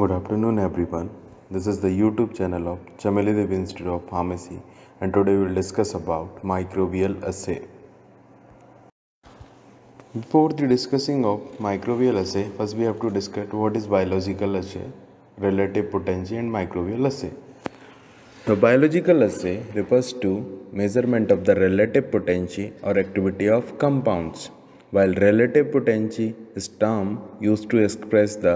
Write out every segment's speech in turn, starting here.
Good afternoon everyone. This is the YouTube channel of Chameli Dev Institute of Pharmacy and today we will discuss about microbial assay. Before the discussing of microbial assay, first we have to discuss what is biological assay, relative potency and microbial assay. The biological assay refers to measurement of the relative potency or activity of compounds while relative potency is term used to express the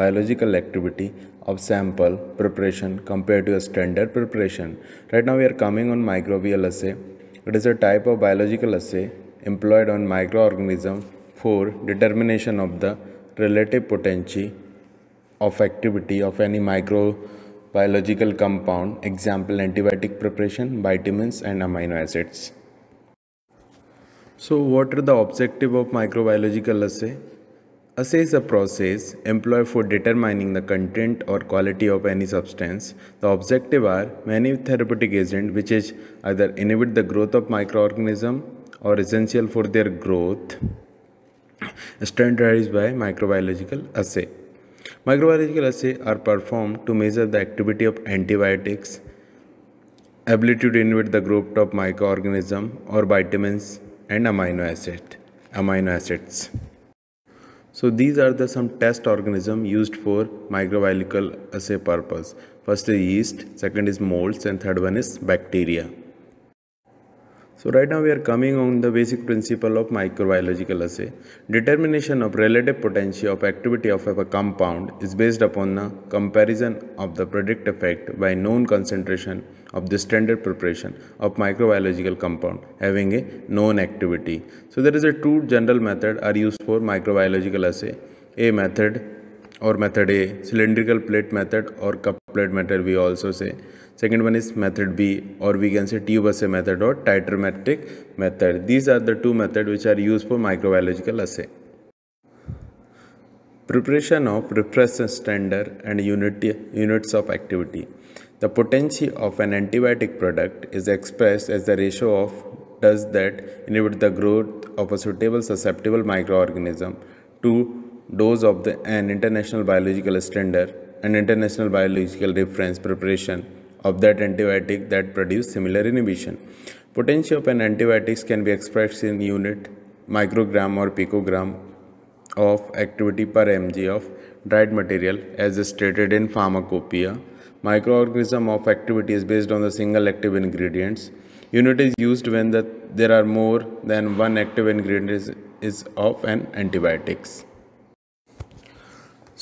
biological activity of sample preparation compared to a standard preparation. Right now we are coming on microbial assay. It is a type of biological assay employed on microorganism for determination of the relative potency of activity of any microbiological compound, example antibiotic preparation, vitamins and amino acids. So what are the objective of microbiological assay? Assay is a process employed for determining the content or quality of any substance. The objective are many therapeutic agent which is either inhibit the growth of microorganism or essential for their growth standardized by microbiological assay. Microbiological assay are performed to measure the activity of antibiotics, ability to inhibit the growth of microorganism or vitamins and amino acid amino acids. So these are the some test organism used for microbiological assay purpose. First is yeast, second is molds and third one is bacteria. So right now we are coming on the basic principle of microbiological assay. Determination of relative potential of activity of a compound is based upon the comparison of the predict effect by known concentration of the standard preparation of microbiological compound having a known activity. So there is a two general method are used for microbiological assay. A method or method A, cylindrical plate method or cup plate method we also say. Second one is method B or we can say tube assay method or titromatic method. These are the two methods which are used for microbiological assay. Preparation of reference standard and unit, units of activity. The potency of an antibiotic product is expressed as the ratio of does that inhibit the growth of a suitable susceptible microorganism to Dose of the, an international biological standard and international biological reference preparation of that antibiotic that produce similar inhibition. Potency of an antibiotic can be expressed in unit microgram or picogram of activity per mg of dried material as stated in pharmacopoeia. Microorganism of activity is based on the single active ingredients. Unit is used when the, there are more than one active ingredient is, is of an antibiotics.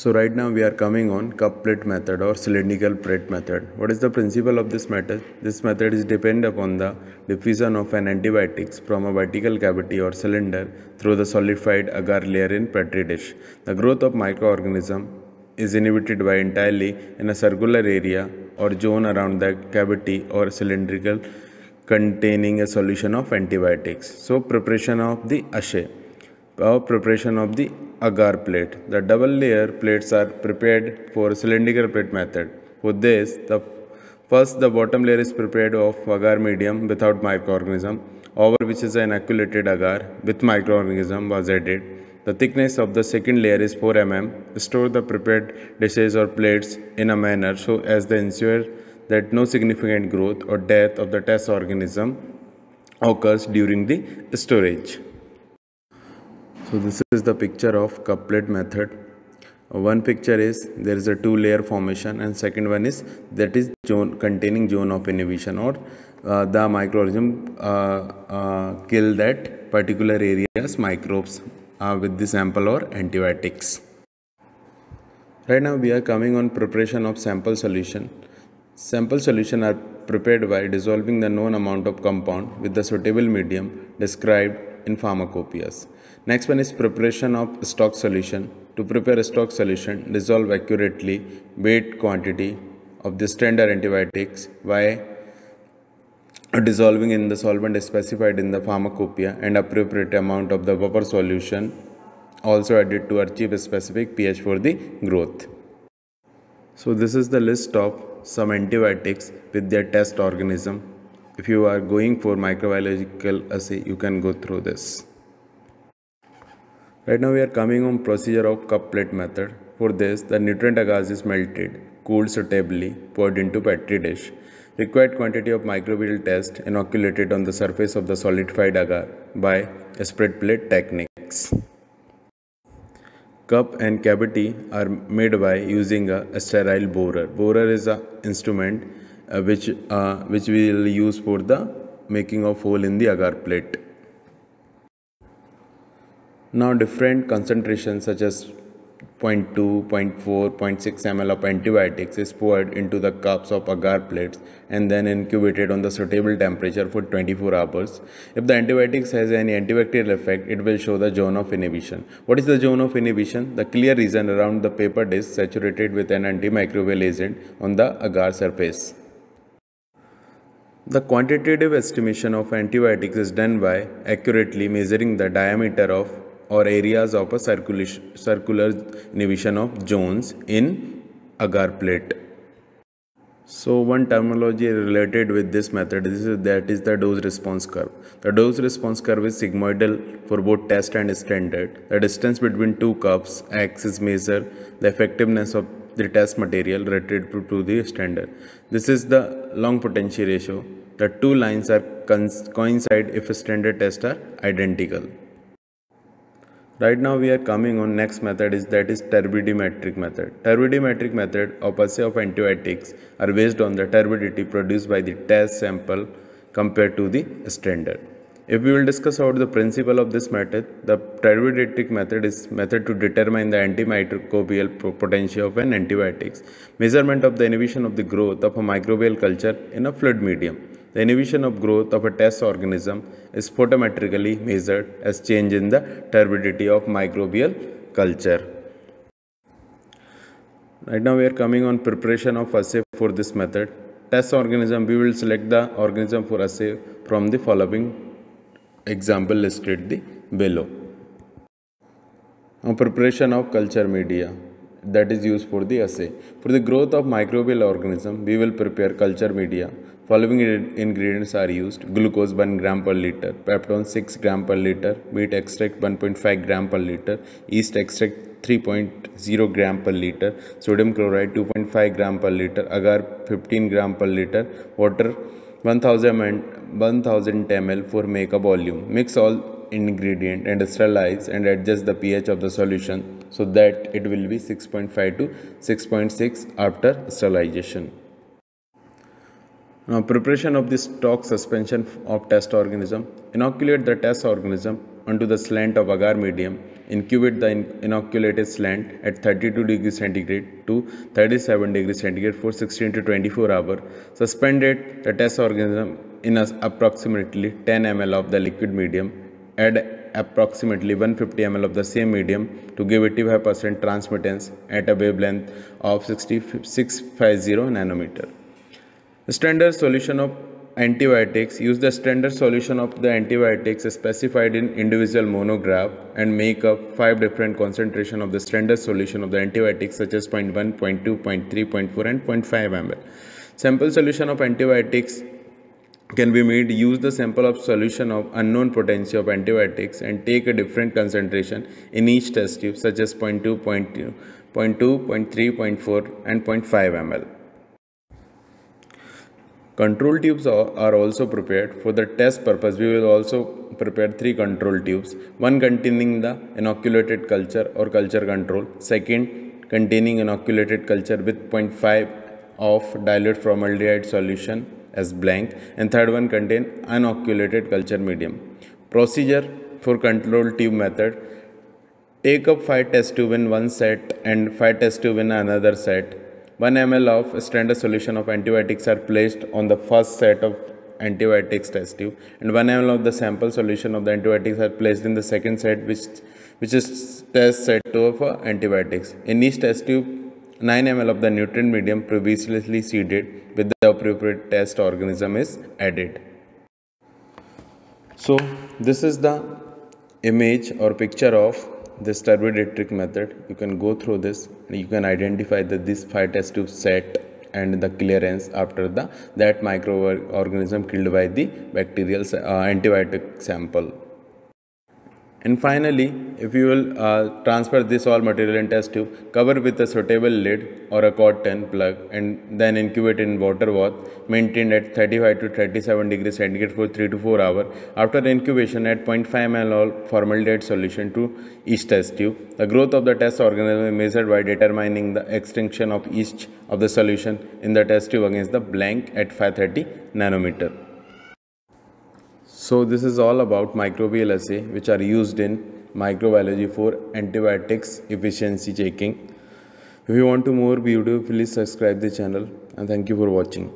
So right now we are coming on cup plate method or cylindrical plate method. What is the principle of this method? This method is depend upon the diffusion of an antibiotics from a vertical cavity or cylinder through the solidified agar layer in petri dish. The growth of microorganism is inhibited by entirely in a circular area or zone around the cavity or cylindrical containing a solution of antibiotics. So preparation of the agar. Or preparation of the agar plate. The double layer plates are prepared for cylindrical plate method. For this, the first the bottom layer is prepared of agar medium without microorganism over which is an acrylated agar with microorganism was added. The thickness of the second layer is 4 mm. Store the prepared dishes or plates in a manner so as to ensure that no significant growth or death of the test organism occurs during the storage. So this is the picture of couplet method. One picture is there is a two layer formation and second one is that is zone containing zone of inhibition or uh, the microorganism uh, uh, kill that particular areas microbes uh, with the sample or antibiotics. Right now we are coming on preparation of sample solution. Sample solution are prepared by dissolving the known amount of compound with the suitable medium described in pharmacopoeias. Next one is preparation of stock solution. To prepare a stock solution, dissolve accurately weight quantity of the standard antibiotics by dissolving in the solvent specified in the pharmacopoeia and appropriate amount of the buffer solution also added to achieve a specific pH for the growth. So this is the list of some antibiotics with their test organism. If you are going for microbiological assay, you can go through this. Right now we are coming on procedure of cup plate method. For this, the nutrient agar is melted, cooled suitably, poured into petri dish. Required quantity of microbial test inoculated on the surface of the solidified agar by spread plate techniques. Cup and cavity are made by using a sterile borer. Borer is an instrument uh, which, uh, which we will use for the making of hole in the agar plate. Now different concentrations such as 0.2, 0.4, 0.6 ml of antibiotics is poured into the cups of agar plates and then incubated on the suitable temperature for 24 hours. If the antibiotics has any antibacterial effect, it will show the zone of inhibition. What is the zone of inhibition? The clear region around the paper disc saturated with an antimicrobial agent on the agar surface. The quantitative estimation of antibiotics is done by accurately measuring the diameter of or areas of a circular inhibition of zones in agar plate. So one terminology related with this method is that is the dose response curve. The dose response curve is sigmoidal for both test and standard. The distance between two cups x is measured. The effectiveness of the test material relative to the standard. This is the long potential ratio. The two lines are coincide if standard tests are identical. Right now we are coming on next method is that is turbidimetric method. Turbidimetric method or assay of antibiotics are based on the turbidity produced by the test sample compared to the standard. If we will discuss about the principle of this method, the turbidimetric method is method to determine the antimicrobial potential of an antibiotics. Measurement of the inhibition of the growth of a microbial culture in a fluid medium. The inhibition of growth of a test organism is photometrically measured as change in the turbidity of microbial culture. Right now we are coming on preparation of assay for this method. Test organism, we will select the organism for assay from the following example listed below. On preparation of culture media that is used for the assay. For the growth of microbial organism, we will prepare culture media. Following ingredients are used. Glucose 1 gram per liter, peptone 6 gram per liter, meat extract 1.5 gram per liter, yeast extract 3.0 gram per liter sodium chloride 2.5 gram per liter agar 15 gram per liter water 1000 1000 ml for make a volume mix all ingredient and sterilize and adjust the pH of the solution so that it will be 6.5 to 6.6 after sterilization. Now preparation of this stock suspension of test organism. Inoculate the test organism onto the slant of agar medium. Incubate the inoculated slant at 32 degrees centigrade to 37 degrees centigrade for 16 to 24 hours. Suspended the test organism in approximately 10 ml of the liquid medium add approximately 150 ml of the same medium to give 85% transmittance at a wavelength of 6650 nanometer. standard solution of antibiotics use the standard solution of the antibiotics specified in individual monograph and make up five different concentration of the standard solution of the antibiotics such as 0.1, 0.2, 0.3, 0.4 and 0.5 ml. Sample solution of antibiotics can be made use the sample of solution of unknown potency of antibiotics and take a different concentration in each test tube such as 0.2, 0.2, 0.2 0.3, 0.4 and 0.5 ml. Control tubes are also prepared for the test purpose. We will also prepare three control tubes. One containing the inoculated culture or culture control. Second containing inoculated culture with 0.5 of dilute formaldehyde solution as blank and third one contain inoculated culture medium. Procedure for control tube method take up 5 test tube in one set and 5 test tube in another set. 1 ml of standard solution of antibiotics are placed on the first set of antibiotics test tube and 1 ml of the sample solution of the antibiotics are placed in the second set which which is test set to of antibiotics. In each test tube 9 ml of the nutrient medium previously seeded with the appropriate test organism is added. So this is the image or picture of this turbiditric method. You can go through this and you can identify that this five test tube set and the clearance after the that microorganism killed by the bacterial uh, antibiotic sample. And finally, if you will uh, transfer this all material in test tube, cover with a suitable lid or a cotton plug and then incubate in water bath maintained at 35 to 37 degrees centigrade for 3 to 4 hours. After incubation add 0.5 ml formaldehyde solution to each test tube, the growth of the test organism is measured by determining the extinction of each of the solution in the test tube against the blank at 530 nanometer. So this is all about microbial assay which are used in microbiology for antibiotics efficiency checking. If you want to more beautifully subscribe the channel and thank you for watching.